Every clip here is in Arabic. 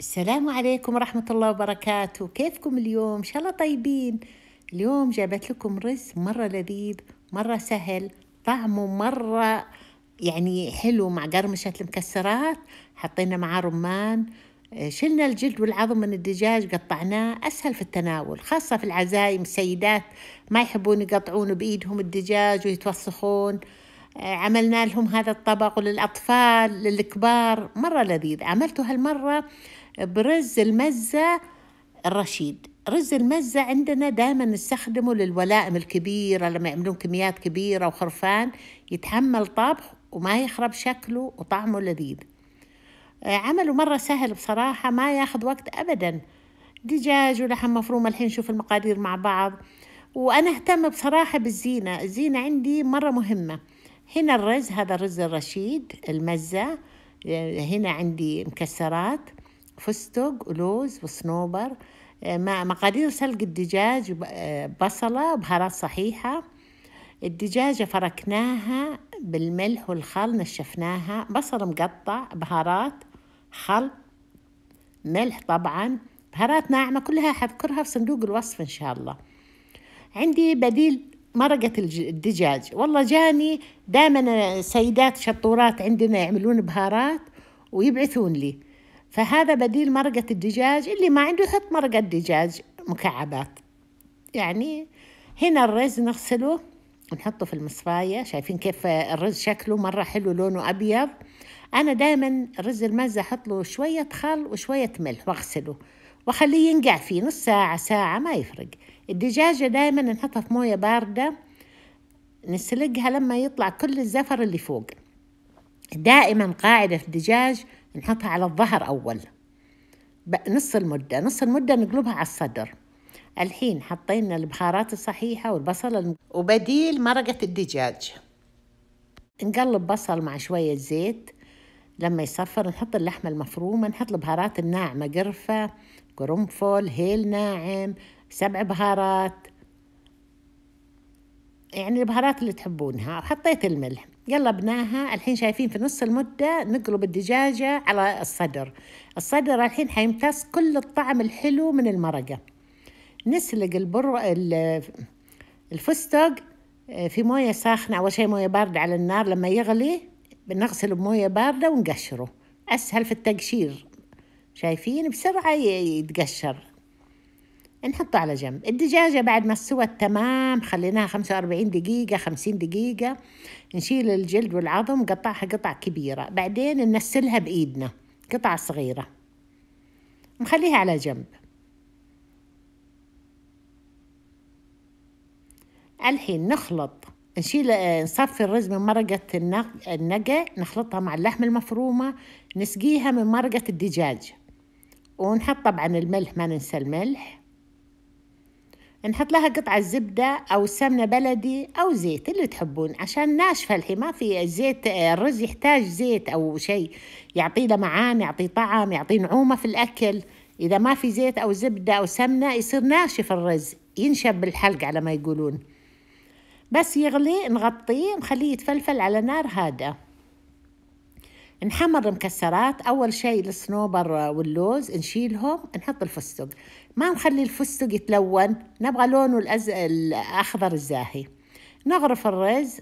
السلام عليكم ورحمة الله وبركاته كيفكم اليوم إن شاء الله طيبين اليوم جابت لكم رز مرة لذيذ مرة سهل طعمه مرة يعني حلو مع قرمشة المكسرات حطينا معاه رمان شلنا الجلد والعظم من الدجاج قطعناه أسهل في التناول خاصة في العزايم السيدات ما يحبون يقطعون بإيدهم الدجاج ويتوسخون عملنا لهم هذا الطبق وللأطفال للكبار مرة لذيذ عملته هالمرة برز المزة الرشيد رز المزة عندنا دائما نستخدمه للولائم الكبيرة لما يعملون كميات كبيرة وخرفان يتحمل طبخ وما يخرب شكله وطعمه لذيذ عمله مرة سهل بصراحة ما ياخذ وقت أبدا دجاج ولحم مفروم الحين نشوف المقادير مع بعض وأنا أهتم بصراحة بالزينة الزينة عندي مرة مهمة هنا الرز هذا الرز الرشيد المزة آه، هنا عندي مكسرات فستق ولوز وصنوبر آه، مع مقادير سلق الدجاج آه، بصلة بهارات صحيحة الدجاجة فركناها بالملح والخل نشفناها بصل مقطع بهارات خل ملح طبعا بهارات ناعمة كلها حذكرها في صندوق الوصف إن شاء الله عندي بديل مرقة الدجاج والله جاني دائما سيدات شطورات عندنا يعملون بهارات ويبعثون لي فهذا بديل مرقة الدجاج اللي ما عنده يحط مرقة دجاج مكعبات يعني هنا الرز نغسله ونحطه في المصفاية شايفين كيف الرز شكله مرة حلو لونه أبيض أنا دائما الرز المزة أحط له شوية خل وشوية ملح وأغسله وخليه ينقع فيه نص ساعة ساعة ما يفرق الدجاجة دائما نحطها في موية باردة نسلقها لما يطلع كل الزفر اللي فوق دائما قاعدة في الدجاج نحطها على الظهر أول نص المدة نص المدة نقلبها على الصدر الحين حطينا البهارات الصحيحة والبصل الم... وبديل مرقة الدجاج نقلب بصل مع شوية زيت لما يصفر نحط اللحمة المفرومة نحط البهارات الناعمة قرفة قرنفل هيل ناعم سبع بهارات يعني البهارات اللي تحبونها وحطيت الملح قلبناها الحين شايفين في نص المدة نقلب الدجاجة على الصدر الصدر الحين حيمتص كل الطعم الحلو من المرقة نسلق البر الفستق آه، في موية ساخنة أول شيء موية باردة على النار لما يغلي بنغسله بمويه باردة ونقشره أسهل في التقشير شايفين بسرعة يتقشر نحطه على جنب الدجاجة بعد ما استوت تمام خليناها 45 دقيقة 50 دقيقة نشيل الجلد والعظم قطعها قطع كبيرة بعدين ننسلها بإيدنا قطع صغيرة نخليها على جنب الحين نخلط نشيل آه، نصفي الرز من مرقة النقع نخلطها مع اللحم المفرومة نسقيها من مرقة الدجاج ونحط طبعا الملح ما ننسى الملح نحط لها قطعة زبدة أو سمنة بلدي أو زيت اللي تحبون عشان ناشفة الحين ما في زيت آه، الرز يحتاج زيت أو شيء يعطي له معان يعطي طعم يعطي نعومة في الأكل إذا ما في زيت أو زبدة أو سمنة يصير ناشف الرز ينشب بالحلق على ما يقولون بس يغلي نغطيه نخليه يتفلفل على نار هادئة نحمر المكسرات أول شيء الصنوبر واللوز نشيلهم نحط الفستق ما نخلي الفستق يتلون نبغى لونه الأز... الأخضر الزاهي نغرف الرز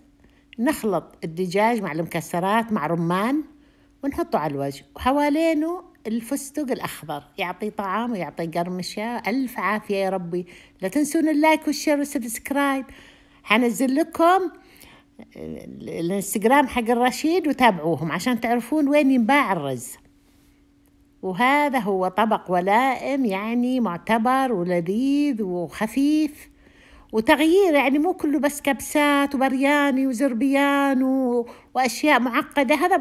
نخلط الدجاج مع المكسرات مع رمان ونحطه على الوجه وحوالينه الفستق الأخضر يعطي طعام ويعطي قرمشة ألف عافية يا ربي لا تنسون اللايك والشير والسبسكرايب هنزل لكم آه، الانستغرام حق الرشيد وتابعوهم عشان تعرفون وين ينباع الرز وهذا هو طبق ولائم يعني معتبر ولذيذ وخفيف وتغيير يعني مو كله بس كبسات وبرياني وزربيان واشياء معقده هذا